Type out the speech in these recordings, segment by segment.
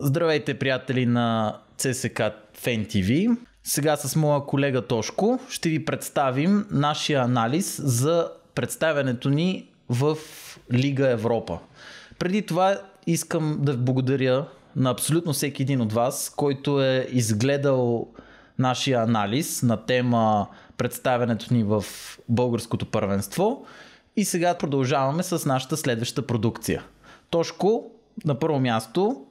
Здравейте, приятели на CSK Fan TV. Сега с моя колега Тошко ще ви представим нашия анализ за представянето ни в Лига Европа. Преди това искам да благодаря на абсолютно всеки един от вас, който е изгледал нашия анализ на тема представянето ни в българското първенство. И сега продължаваме с нашата следваща продукция. Тошко, на първо място,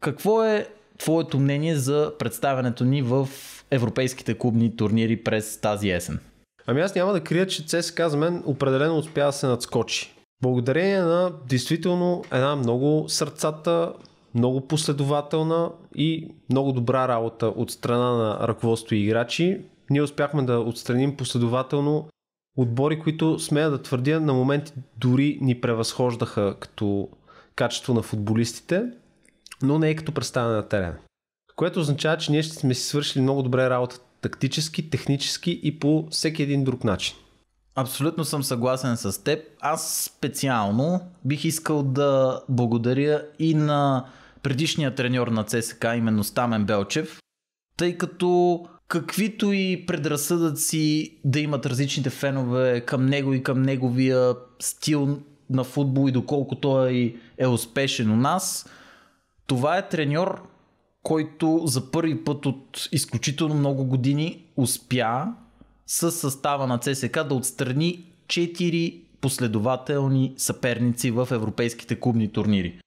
какво е твоето мнение за представянето ни в европейските клубни турнири през тази есен? Ами аз няма да крия, че ЦСКА за мен определено успя да се надскочи. Благодарение на действително една много сърцата, много последователна и много добра работа от страна на ръководство и играчи, ние успяхме да отстраним последователно отбори, които смея да твърдя на моменти дори ни превъзхождаха като качество на футболистите но не е като представяне на терена. Което означава, че ние ще сме си свършили много добре работа тактически, технически и по всеки един друг начин. Абсолютно съм съгласен с теб. Аз специално бих искал да благодаря и на предишния треньор на ЦСК, именно Стамен Белчев, тъй като каквито и предразсъдъци да имат различните фенове към него и към неговия стил на футбол и доколко той е успешен у нас – това е треньор, който за първи път от изключително много години успя с състава на ЦСК да отстрани 4 последователни съперници в европейските клубни турнири.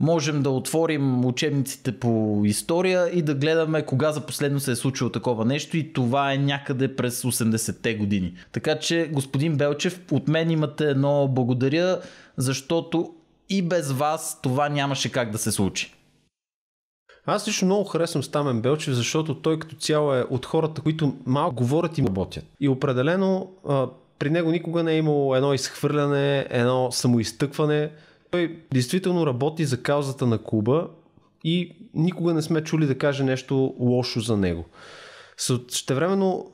Можем да отворим учебниците по история и да гледаме кога за последно се е случило такова нещо и това е някъде през 80-те години. Така че, господин Белчев, от мен имате едно благодаря, защото и без вас това нямаше как да се случи. Аз лично много харесвам Стамен Белчев, защото той като цяло е от хората, които малко говорят и работят. И определено а, при него никога не е имало едно изхвърляне, едно самоизтъкване. Той действително работи за каузата на клуба и никога не сме чули да каже нещо лошо за него. Същевременно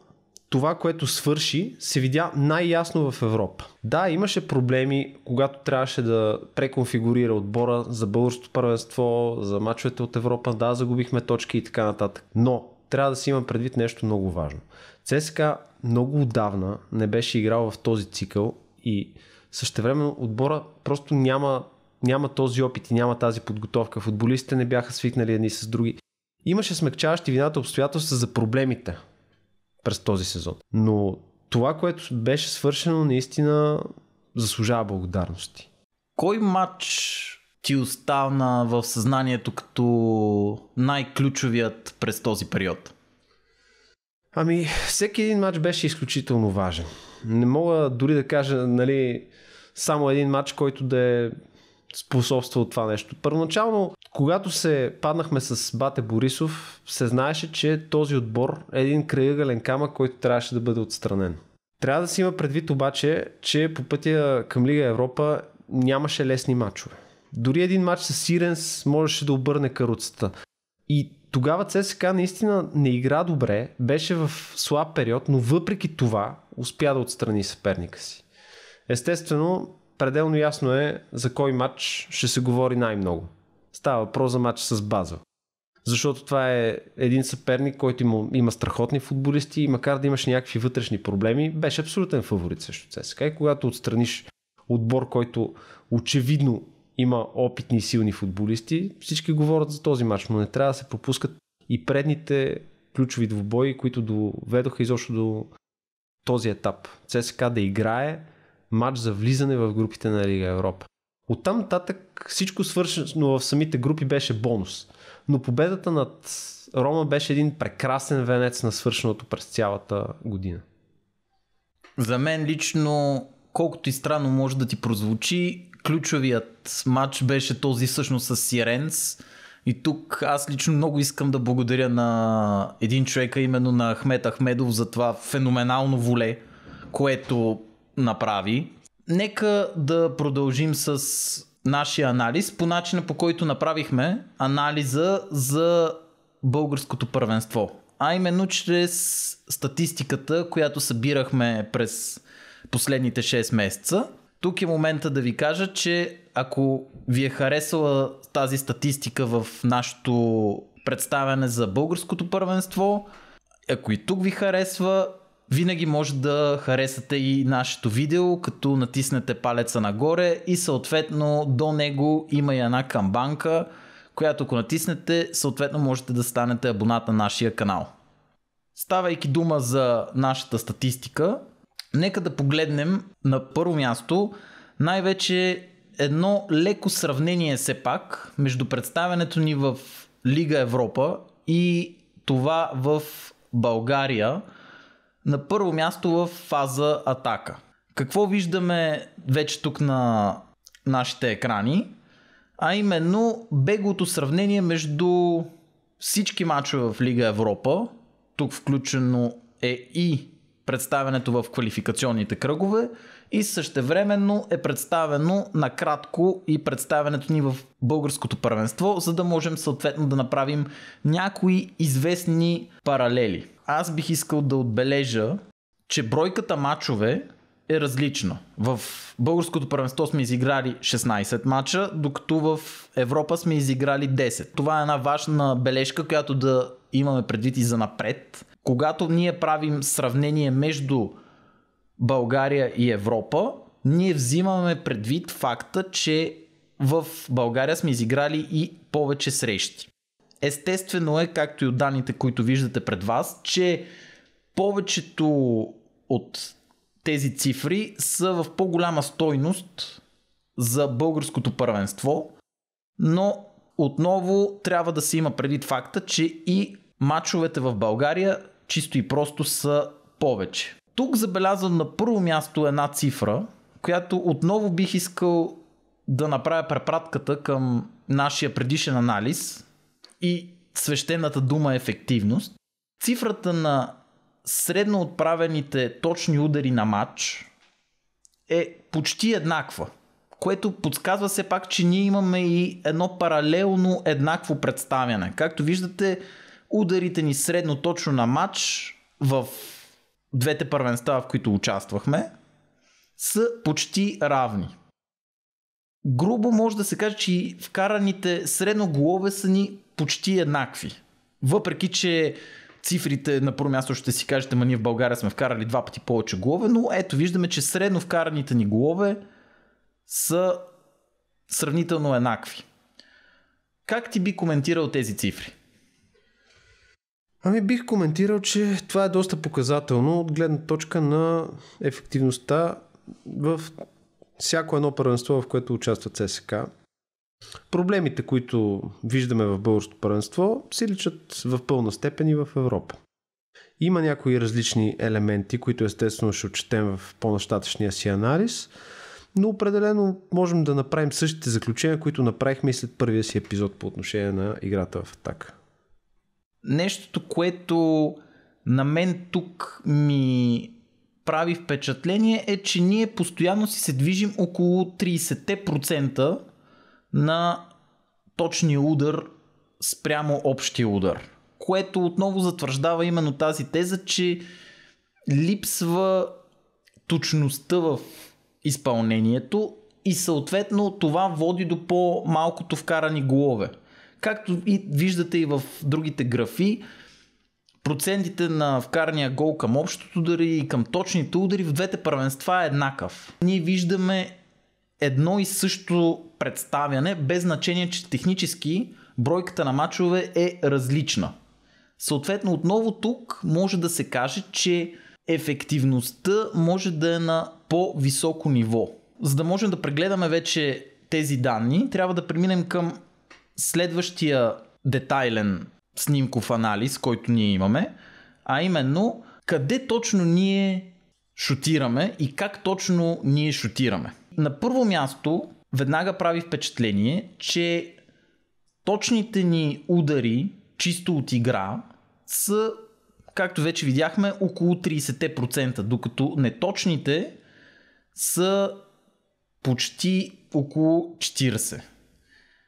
това, което свърши, се видя най-ясно в Европа. Да, имаше проблеми, когато трябваше да преконфигурира отбора за българското първенство, за мачовете от Европа, да, загубихме точки и така нататък. Но трябва да си има предвид нещо много важно. ЦСКА много отдавна не беше играл в този цикъл и същевременно отбора просто няма, няма този опит и няма тази подготовка. Футболистите не бяха свикнали едни с други. Имаше смягчаващи вината обстоятелства за проблемите, през този сезон. Но това, което беше свършено, наистина заслужава благодарности. Кой матч ти остана в съзнанието като най-ключовият през този период? Ами, всеки един матч беше изключително важен. Не мога дори да кажа, нали, само един матч, който да е способства от това нещо. Първоначално, когато се паднахме с Бате Борисов, се знаеше, че този отбор е един крайъгълен камък, който трябваше да бъде отстранен. Трябва да си има предвид обаче, че по пътя към Лига Европа нямаше лесни матчове. Дори един матч с Сиренс можеше да обърне каруцата. И тогава ЦСКА наистина не игра добре, беше в слаб период, но въпреки това успя да отстрани съперника си. Естествено, пределно ясно е за кой матч ще се говори най-много. Става въпрос за матч с база. Защото това е един съперник, който има, има страхотни футболисти и макар да имаш някакви вътрешни проблеми, беше абсолютен фаворит също ЦСКА. И когато отстраниш отбор, който очевидно има опитни и силни футболисти, всички говорят за този матч, но не трябва да се пропускат и предните ключови двубои, които доведоха изобщо до този етап. ЦСКА да играе, матч за влизане в групите на Лига Европа. От там нататък всичко свършено в самите групи беше бонус. Но победата над Рома беше един прекрасен венец на свършеното през цялата година. За мен лично, колкото и странно може да ти прозвучи, ключовият матч беше този всъщност с Сиренс. И тук аз лично много искам да благодаря на един човек, именно на Ахмед Ахмедов за това феноменално воле, което направи. Нека да продължим с нашия анализ по начина по който направихме анализа за българското първенство. А именно чрез статистиката, която събирахме през последните 6 месеца. Тук е момента да ви кажа, че ако ви е харесала тази статистика в нашото представяне за българското първенство, ако и тук ви харесва, винаги може да харесате и нашето видео, като натиснете палеца нагоре и съответно до него има и една камбанка, която ако натиснете, съответно можете да станете абонат на нашия канал. Ставайки дума за нашата статистика, нека да погледнем на първо място най-вече едно леко сравнение все пак между представянето ни в Лига Европа и това в България – на първо място в фаза атака. Какво виждаме вече тук на нашите екрани? А именно беглото сравнение между всички мачове в Лига Европа. Тук включено е и представянето в квалификационните кръгове и същевременно е представено накратко и представянето ни в българското първенство, за да можем съответно да направим някои известни паралели аз бих искал да отбележа, че бройката мачове е различна. В българското първенство сме изиграли 16 мача, докато в Европа сме изиграли 10. Това е една важна бележка, която да имаме предвид и за напред. Когато ние правим сравнение между България и Европа, ние взимаме предвид факта, че в България сме изиграли и повече срещи. Естествено е, както и от данните, които виждате пред вас, че повечето от тези цифри са в по-голяма стойност за българското първенство, но отново трябва да се има предвид факта, че и мачовете в България чисто и просто са повече. Тук забелязвам на първо място една цифра, която отново бих искал да направя препратката към нашия предишен анализ, и свещената дума е ефективност, цифрата на средно отправените точни удари на матч е почти еднаква, което подсказва все пак, че ние имаме и едно паралелно еднакво представяне. Както виждате, ударите ни средно точно на матч в двете първенства, в които участвахме, са почти равни. Грубо може да се каже, че вкараните средно голове са ни почти еднакви. Въпреки, че цифрите на първо място ще си кажете, ма ние в България сме вкарали два пъти повече голове, но ето виждаме, че средно вкараните ни голове са сравнително еднакви. Как ти би коментирал тези цифри? Ами бих коментирал, че това е доста показателно от гледна точка на ефективността в всяко едно първенство, в което участва ЦСК проблемите, които виждаме в българското първенство, се личат в пълна степен и в Европа. Има някои различни елементи, които естествено ще отчетем в по-нащатъчния си анализ, но определено можем да направим същите заключения, които направихме и след първия си епизод по отношение на играта в атака. Нещото, което на мен тук ми прави впечатление е, че ние постоянно си се движим около 30% на точния удар спрямо общия удар. Което отново затвърждава именно тази теза, че липсва точността в изпълнението и съответно това води до по-малкото вкарани голове. Както и виждате и в другите графи, процентите на вкарния гол към общото удари и към точните удари в двете първенства е еднакъв. Ние виждаме едно и също представяне, без значение, че технически бройката на мачове е различна. Съответно, отново тук може да се каже, че ефективността може да е на по-високо ниво. За да можем да прегледаме вече тези данни, трябва да преминем към следващия детайлен снимков анализ, който ние имаме, а именно къде точно ние шутираме и как точно ние шутираме на първо място веднага прави впечатление, че точните ни удари, чисто от игра, са, както вече видяхме, около 30%, докато неточните са почти около 40%.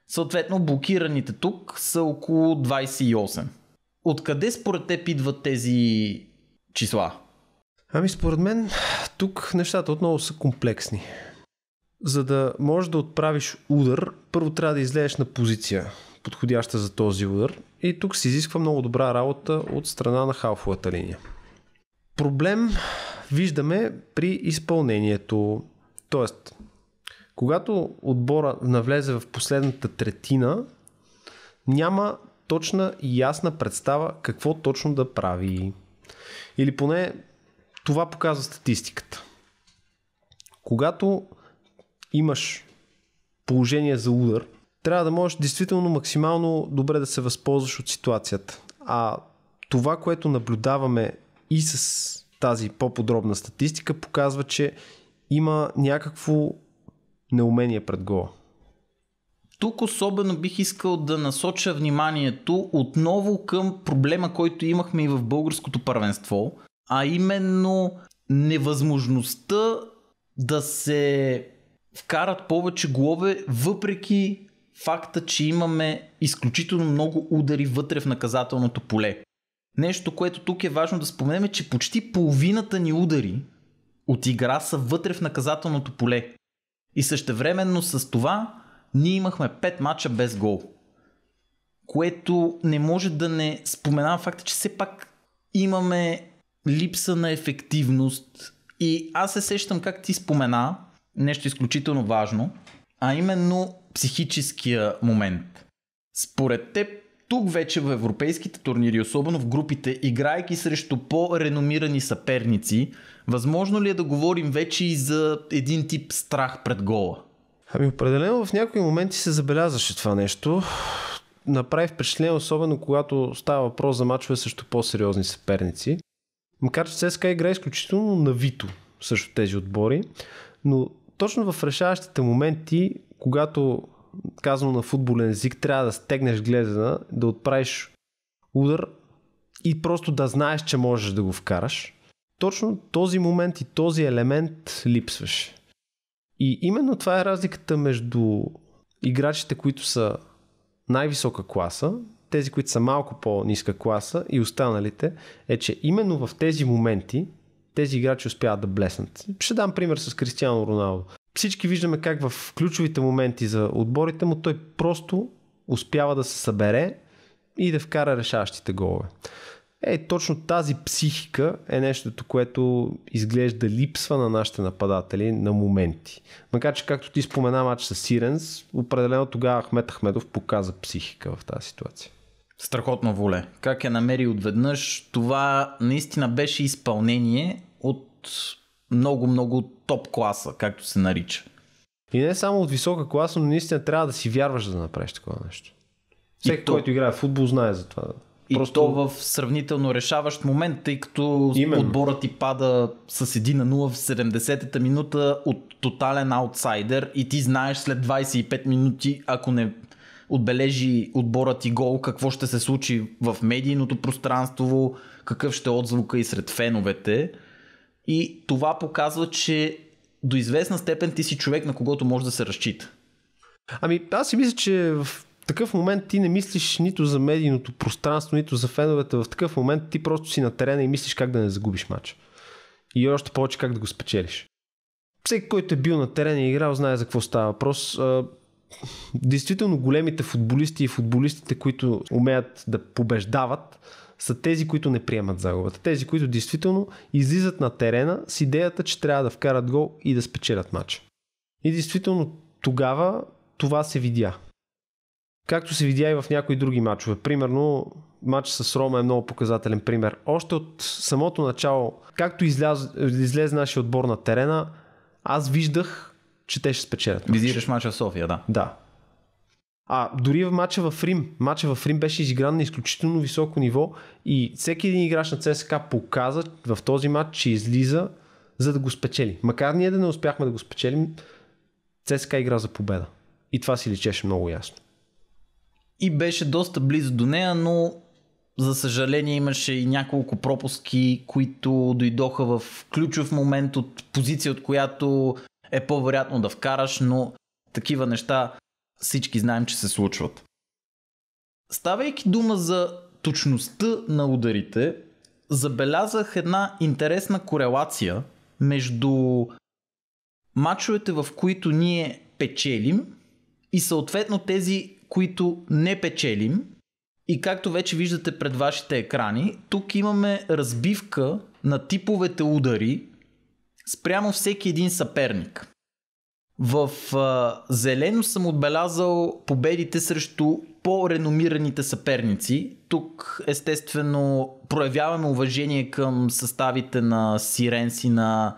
Съответно, блокираните тук са около 28%. Откъде според теб идват тези числа? Ами според мен тук нещата отново са комплексни. За да можеш да отправиш удар, първо трябва да излезеш на позиция, подходяща за този удар. И тук се изисква много добра работа от страна на халфовата линия. Проблем виждаме при изпълнението. Тоест, когато отбора навлезе в последната третина, няма точна и ясна представа какво точно да прави. Или поне това показва статистиката. Когато имаш положение за удар, трябва да можеш действително максимално добре да се възползваш от ситуацията. А това, което наблюдаваме и с тази по-подробна статистика, показва, че има някакво неумение пред гола. Тук особено бих искал да насоча вниманието отново към проблема, който имахме и в българското първенство, а именно невъзможността да се вкарат повече голове, въпреки факта, че имаме изключително много удари вътре в наказателното поле. Нещо, което тук е важно да споменем е, че почти половината ни удари от игра са вътре в наказателното поле. И същевременно с това ние имахме 5 мача без гол. Което не може да не споменам факта, че все пак имаме липса на ефективност. И аз се сещам как ти спомена, нещо изключително важно, а именно психическия момент. Според теб, тук вече в европейските турнири, особено в групите, играйки срещу по-реномирани съперници, възможно ли е да говорим вече и за един тип страх пред гола? Ами определено в някои моменти се забелязваше това нещо. Направи впечатление, особено когато става въпрос за мачове срещу по-сериозни съперници. Макар че ЦСКА игра изключително навито срещу тези отбори, но точно в решаващите моменти, когато казано на футболен език, трябва да стегнеш глезена, да отправиш удар и просто да знаеш, че можеш да го вкараш. Точно този момент и този елемент липсваше. И именно това е разликата между играчите, които са най-висока класа, тези, които са малко по-ниска класа и останалите, е, че именно в тези моменти тези играчи успяват да блеснат. Ще дам пример с Кристиано Роналдо. Всички виждаме как в ключовите моменти за отборите му той просто успява да се събере и да вкара решаващите голове. Е, точно тази психика е нещото, което изглежда липсва на нашите нападатели на моменти. Макар, че както ти спомена матч с Сиренс, определено тогава Ахмет Ахмедов показа психика в тази ситуация. Страхотно воле. Как я намери отведнъж? Това наистина беше изпълнение от много-много топ класа, както се нарича. И не само от висока класа, но наистина трябва да си вярваш да направиш такова нещо. Всеки, то... който играе в футбол, знае за това. И Просто... то в сравнително решаващ момент, тъй като Именно. отборът ти пада с 1 на 0 в 70-та минута от тотален аутсайдер и ти знаеш след 25 минути, ако не отбележи отборът и гол, какво ще се случи в медийното пространство, какъв ще е отзвука и сред феновете. И това показва, че до известна степен ти си човек, на когото може да се разчита. Ами аз си мисля, че в такъв момент ти не мислиш нито за медийното пространство, нито за феновете. В такъв момент ти просто си на терена и мислиш как да не загубиш матч. И още повече как да го спечелиш. Всеки, който е бил на терена и играл, знае за какво става въпрос действително големите футболисти и футболистите, които умеят да побеждават, са тези, които не приемат загубата. Тези, които действително излизат на терена с идеята, че трябва да вкарат гол и да спечелят матч. И действително тогава това се видя. Както се видя и в някои други матчове. Примерно матч с Рома е много показателен пример. Още от самото начало, както изляз, излез нашия отбор на терена, аз виждах че те ще спечелят. Визираш мача в София, да. Да. А дори в матча в Рим, матча в Рим беше изигран на изключително високо ниво и всеки един играч на ЦСКА показа в този матч, че излиза за да го спечели. Макар ние да не успяхме да го спечелим, ЦСКА игра за победа. И това си личеше много ясно. И беше доста близо до нея, но за съжаление имаше и няколко пропуски, които дойдоха в ключов момент от позиция, от която е по-вероятно да вкараш, но такива неща всички знаем, че се случват. Ставайки дума за точността на ударите, забелязах една интересна корелация между мачовете, в които ние печелим и съответно тези, които не печелим. И както вече виждате пред вашите екрани, тук имаме разбивка на типовете удари, спрямо всеки един съперник. В а, зелено съм отбелязал победите срещу по-реномираните съперници. Тук, естествено, проявяваме уважение към съставите на Сиренси на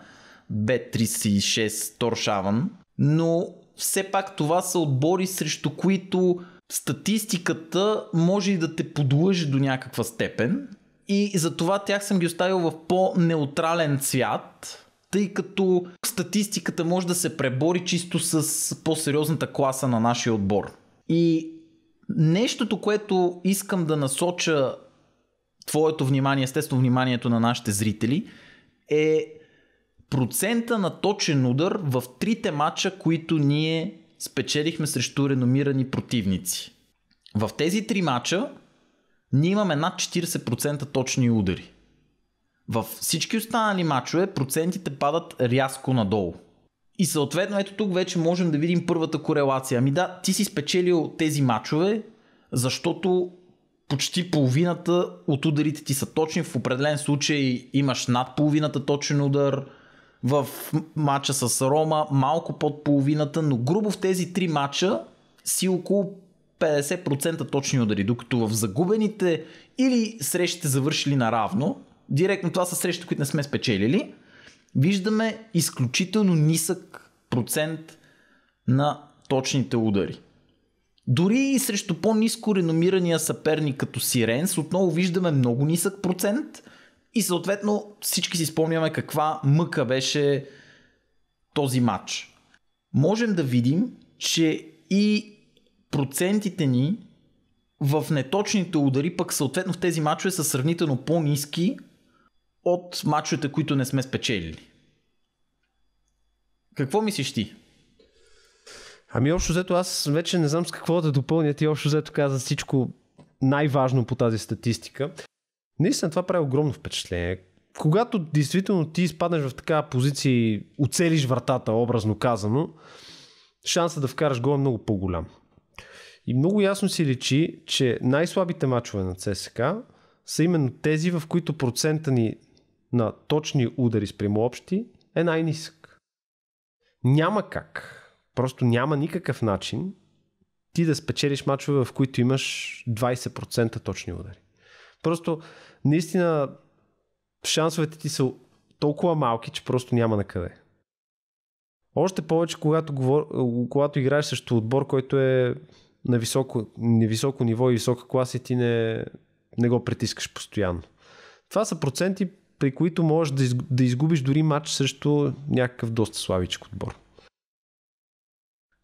B36 Торшаван, но все пак това са отбори, срещу които статистиката може и да те подлъжи до някаква степен. И затова тях съм ги оставил в по-неутрален цвят, тъй като статистиката може да се пребори чисто с по-сериозната класа на нашия отбор. И нещото, което искам да насоча твоето внимание, естествено вниманието на нашите зрители, е процента на точен удар в трите матча, които ние спечелихме срещу реномирани противници. В тези три матча ние имаме над 40% точни удари. Във всички останали мачове, процентите падат рязко надолу. И съответно ето тук вече можем да видим първата корелация. Ами да, ти си спечелил тези мачове, защото почти половината от ударите ти са точни. В определен случай имаш над половината точен удар. В мача с Рома малко под половината, но грубо в тези три мача си около 50% точни удари, докато в загубените или срещите завършили наравно, директно това са срещи, които не сме спечелили, виждаме изключително нисък процент на точните удари. Дори и срещу по-низко реномирания съперник като Сиренс, отново виждаме много нисък процент и съответно всички си спомняме каква мъка беше този матч. Можем да видим, че и процентите ни в неточните удари, пък съответно в тези мачове са сравнително по-низки от мачовете, които не сме спечелили. Какво мислиш ти? Ами общо взето аз вече не знам с какво да допълня. Ти общо взето каза всичко най-важно по тази статистика. Наистина това прави огромно впечатление. Когато действително ти изпаднеш в такава позиция и оцелиш вратата, образно казано, шанса да вкараш гол е много по-голям. И много ясно си личи, че най-слабите мачове на ЦСК са именно тези, в които процента ни на точни удари спрямо общи е най-нисък. Няма как. Просто няма никакъв начин ти да спечелиш мачове, в които имаш 20% точни удари. Просто наистина шансовете ти са толкова малки, че просто няма на къде. Още повече, когато, говор... когато играеш срещу отбор, който е на високо, на високо ниво и висока класа и ти не, не го притискаш постоянно. Това са проценти, при които можеш да, изгубиш дори матч срещу някакъв доста слабичък отбор.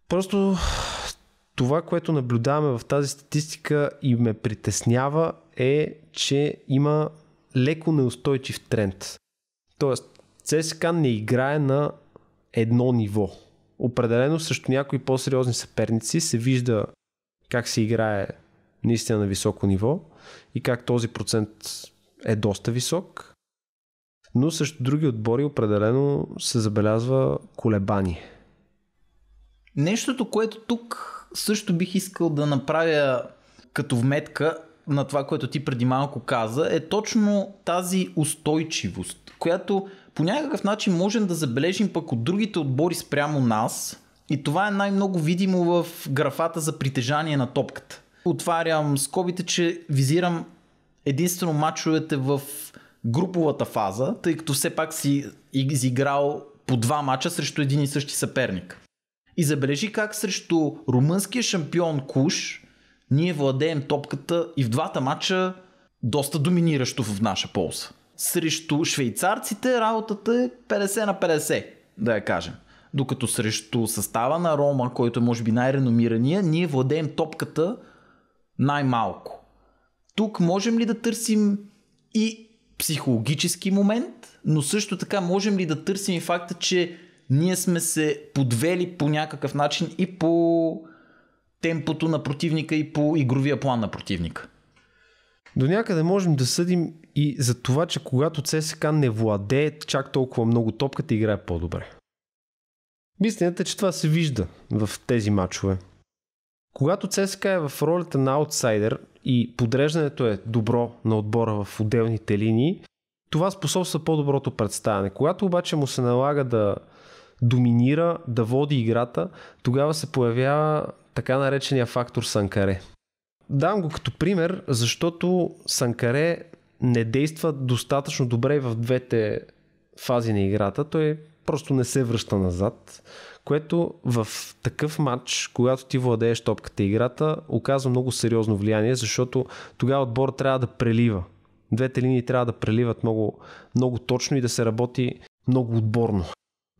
Просто това, което наблюдаваме в тази статистика и ме притеснява е, че има леко неустойчив тренд. Тоест, ЦСКА не играе на едно ниво. Определено срещу някои по-сериозни съперници се вижда как се играе наистина на високо ниво и как този процент е доста висок, но също други отбори определено се забелязва колебани. Нещото, което тук също бих искал да направя като вметка на това, което ти преди малко каза, е точно тази устойчивост, която по някакъв начин можем да забележим пък от другите отбори спрямо нас. И това е най-много видимо в графата за притежание на топката. Отварям скобите, че визирам единствено мачовете в груповата фаза, тъй като все пак си изиграл по два мача срещу един и същи съперник. И забележи как срещу румънския шампион Куш ние владеем топката и в двата мача доста доминиращо в наша полза. Срещу швейцарците работата е 50 на 50, да я кажем. Докато срещу състава на Рома, който е може би най-реномирания, ние владеем топката най-малко. Тук можем ли да търсим и психологически момент, но също така можем ли да търсим и факта, че ние сме се подвели по някакъв начин и по темпото на противника и по игровия план на противника. До някъде можем да съдим и за това, че когато ЦСК не владее чак толкова много топката, играе по-добре. Истината е, че това се вижда в тези матчове. Когато ЦСКА е в ролята на аутсайдер и подреждането е добро на отбора в отделните линии, това способства по-доброто представяне. Когато обаче му се налага да доминира, да води играта, тогава се появява така наречения фактор Санкаре. Давам го като пример, защото Санкаре не действа достатъчно добре в двете фази на играта. Той просто не се връща назад, което в такъв матч, когато ти владееш топката и играта, оказва много сериозно влияние, защото тогава отбор трябва да прелива. Двете линии трябва да преливат много, много точно и да се работи много отборно.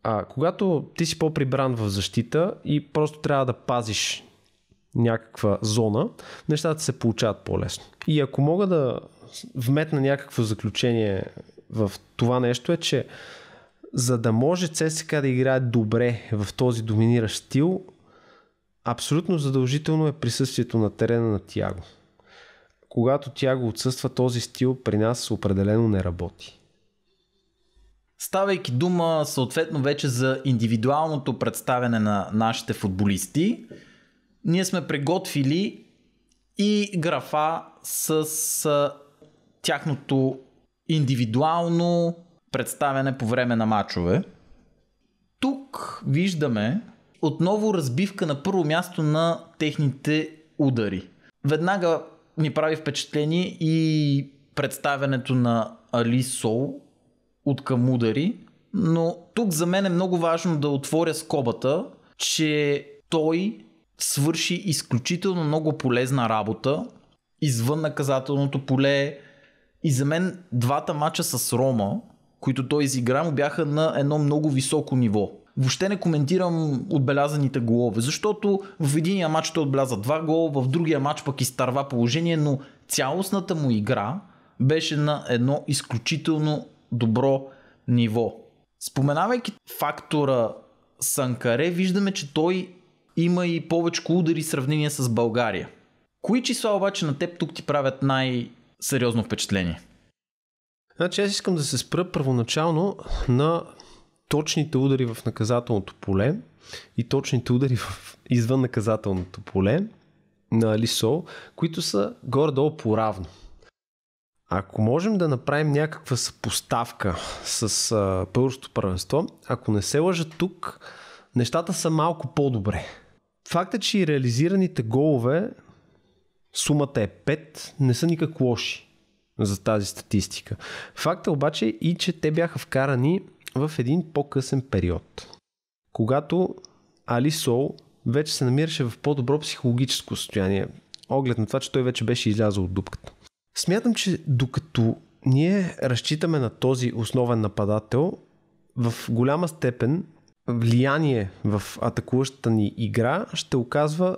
А когато ти си по-прибран в защита и просто трябва да пазиш някаква зона, нещата се получават по-лесно. И ако мога да вметна някакво заключение в това нещо е, че за да може ЦСК да играе добре в този доминиращ стил, абсолютно задължително е присъствието на терена на Тяго. Когато Тиаго отсъства този стил, при нас определено не работи. Ставайки дума съответно вече за индивидуалното представяне на нашите футболисти, ние сме приготвили и графа с тяхното индивидуално представяне по време на матчове. Тук виждаме отново разбивка на първо място на техните удари. Веднага ми прави впечатление и представянето на Али Сол от към удари, но тук за мен е много важно да отворя скобата, че той свърши изключително много полезна работа извън наказателното поле и за мен двата мача с Рома които той изигра, му бяха на едно много високо ниво. Въобще не коментирам отбелязаните голове, защото в единия матч той отбеляза два гола, в другия матч пък изтърва положение, но цялостната му игра беше на едно изключително добро ниво. Споменавайки фактора Санкаре, виждаме, че той има и повече удари в сравнение с България. Кои числа обаче на теб тук ти правят най-сериозно впечатление? Значи аз искам да се спра първоначално на точните удари в наказателното поле и точните удари в извън наказателното поле на Алисо, които са горе-долу по-равно. Ако можем да направим някаква съпоставка с а, пълното първенство, ако не се лъжа тук, нещата са малко по-добре. Факта, че и реализираните голове, сумата е 5, не са никак лоши за тази статистика. Факта е обаче и, че те бяха вкарани в един по-късен период, когато Али Сол вече се намираше в по-добро психологическо състояние, оглед на това, че той вече беше излязъл от дупката. Смятам, че докато ние разчитаме на този основен нападател, в голяма степен влияние в атакуващата ни игра ще оказва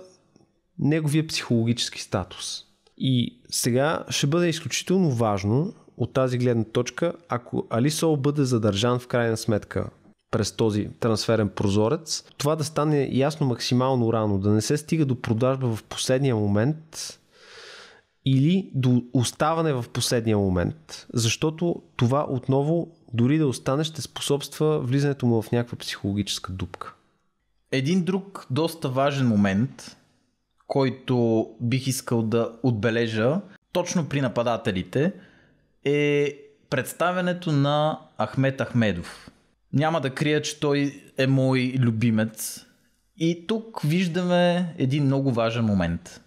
неговия психологически статус. И сега ще бъде изключително важно от тази гледна точка, ако Алисол бъде задържан в крайна сметка през този трансферен прозорец, това да стане ясно максимално рано, да не се стига до продажба в последния момент или до оставане в последния момент. Защото това отново, дори да остане, ще способства влизането му в някаква психологическа дупка. Един друг доста важен момент който бих искал да отбележа точно при нападателите е представянето на Ахмед Ахмедов. Няма да крия, че той е мой любимец. И тук виждаме един много важен момент.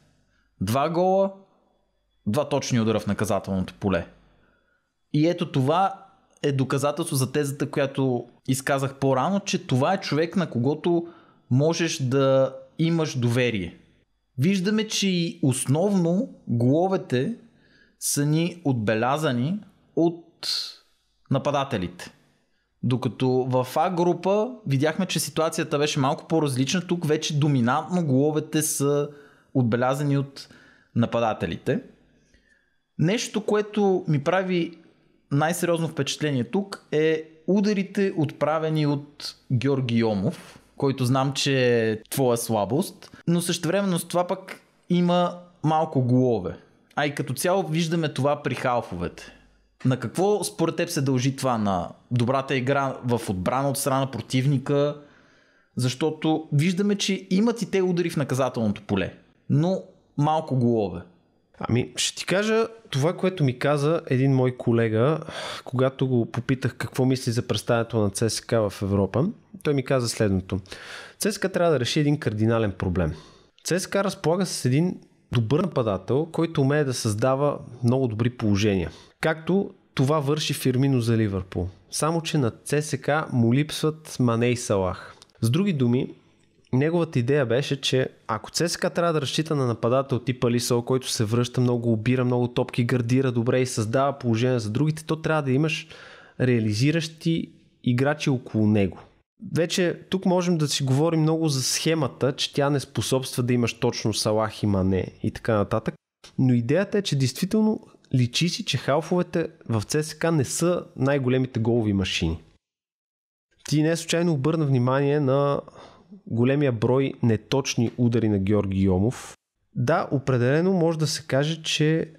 Два гола, два точни удара в наказателното поле. И ето това е доказателство за тезата, която изказах по-рано, че това е човек, на когото можеш да имаш доверие виждаме, че и основно головете са ни отбелязани от нападателите. Докато в А група видяхме, че ситуацията беше малко по-различна. Тук вече доминантно головете са отбелязани от нападателите. Нещо, което ми прави най-сериозно впечатление тук е ударите отправени от Георги Йомов който знам, че е твоя слабост, но същевременно с това пък има малко голове. А и като цяло виждаме това при халфовете. На какво според теб се дължи това? На добрата игра в отбрана от страна противника? Защото виждаме, че имат и те удари в наказателното поле, но малко голове. Ами, ще ти кажа това, което ми каза един мой колега, когато го попитах какво мисли за представянето на ЦСК в Европа. Той ми каза следното. ЦСК трябва да реши един кардинален проблем. ЦСК разполага с един добър нападател, който умее да създава много добри положения. Както това върши Фирмино за Ливърпул. Само, че на ЦСК му липсват Мане и Салах. С други думи, неговата идея беше, че ако ЦСК трябва да разчита на нападател типа Лисо, който се връща много, обира много топки, гардира добре и създава положение за другите, то трябва да имаш реализиращи играчи около него. Вече тук можем да си говорим много за схемата, че тя не способства да имаш точно Салах и Мане и така нататък. Но идеята е, че действително личи си, че халфовете в ЦСК не са най-големите голови машини. Ти не случайно обърна внимание на големия брой неточни удари на Георги Йомов. Да, определено може да се каже, че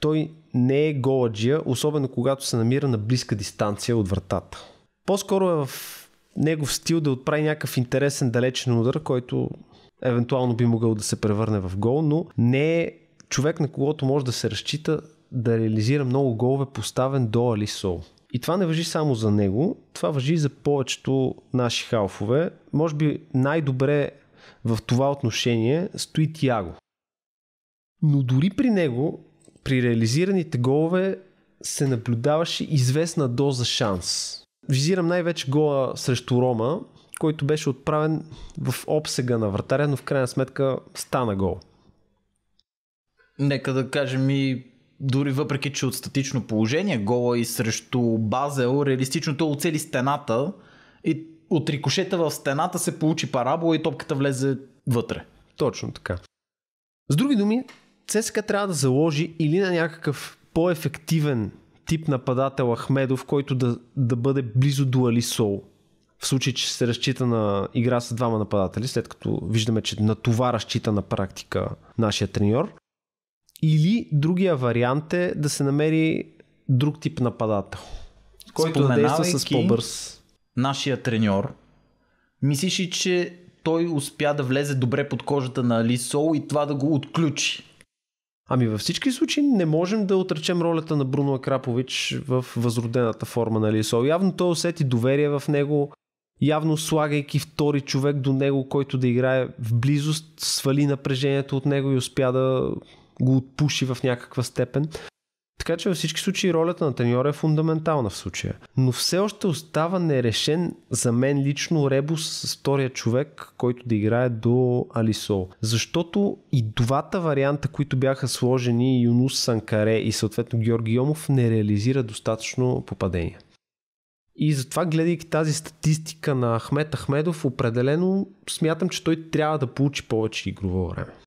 той не е голаджия, особено когато се намира на близка дистанция от вратата. По-скоро е в негов стил да отправи някакъв интересен далечен удар, който евентуално би могъл да се превърне в гол, но не е човек, на когото може да се разчита да реализира много голове, поставен до Алисол. И това не въжи само за него, това въжи и за повечето наши халфове. Може би най-добре в това отношение стои Тяго. Но дори при него, при реализираните голове, се наблюдаваше известна доза шанс. Визирам най-вече гола срещу Рома, който беше отправен в обсега на вратаря, но в крайна сметка стана гол. Нека да кажем и дори въпреки, че от статично положение гола и срещу Базел, реалистично той оцели стената и от рикошета в стената се получи парабола и топката влезе вътре. Точно така. С други думи, ЦСКА трябва да заложи или на някакъв по-ефективен тип нападател Ахмедов, който да, да бъде близо до Алисол. В случай, че се разчита на игра с двама нападатели, след като виждаме, че на това разчита на практика нашия треньор. Или другия вариант е да се намери друг тип нападател, който да действа с по-бърз. Нашия треньор, мислиш ли, че той успя да влезе добре под кожата на Али Сол и това да го отключи? Ами във всички случаи не можем да отречем ролята на Бруно Акрапович в възродената форма на Лисол. Явно той усети доверие в него, явно слагайки втори човек до него, който да играе в близост, свали напрежението от него и успя да го отпуши в някаква степен. Така че във всички случаи ролята на треньора е фундаментална в случая. Но все още остава нерешен за мен лично ребус с втория човек, който да играе до Алисо. Защото и двата варианта, които бяха сложени Юнус Санкаре и съответно Георги Йомов не реализира достатъчно попадения. И затова, гледайки тази статистика на Ахмет Ахмедов, определено смятам, че той трябва да получи повече игрово време.